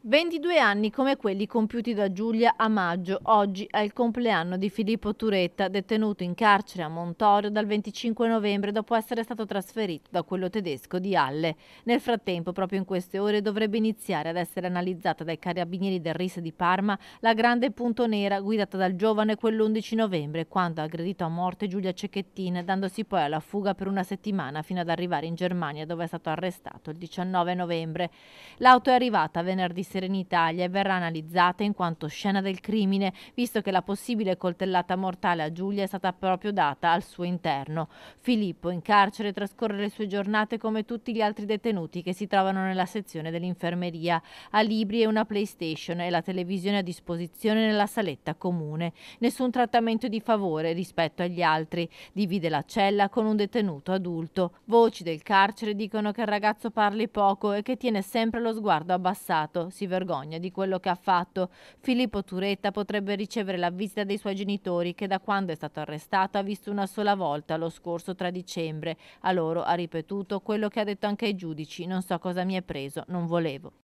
22 anni come quelli compiuti da Giulia a maggio, oggi è il compleanno di Filippo Turetta, detenuto in carcere a Montorio dal 25 novembre dopo essere stato trasferito da quello tedesco di Halle. Nel frattempo, proprio in queste ore, dovrebbe iniziare ad essere analizzata dai carabinieri del RIS di Parma la grande punto nera guidata dal giovane quell'11 novembre, quando ha aggredito a morte Giulia Cecchettin, dandosi poi alla fuga per una settimana fino ad arrivare in Germania, dove è stato arrestato il 19 novembre. L'auto è arrivata venerdì essere in Italia e verrà analizzata in quanto scena del crimine, visto che la possibile coltellata mortale a Giulia è stata proprio data al suo interno. Filippo in carcere trascorre le sue giornate come tutti gli altri detenuti che si trovano nella sezione dell'infermeria. Ha libri e una PlayStation e la televisione a disposizione nella saletta comune. Nessun trattamento di favore rispetto agli altri. Divide la cella con un detenuto adulto. Voci del carcere dicono che il ragazzo parli poco e che tiene sempre lo sguardo abbassato, si vergogna di quello che ha fatto. Filippo Turetta potrebbe ricevere la visita dei suoi genitori che da quando è stato arrestato ha visto una sola volta lo scorso 3 dicembre. A loro ha ripetuto quello che ha detto anche ai giudici, non so cosa mi è preso, non volevo.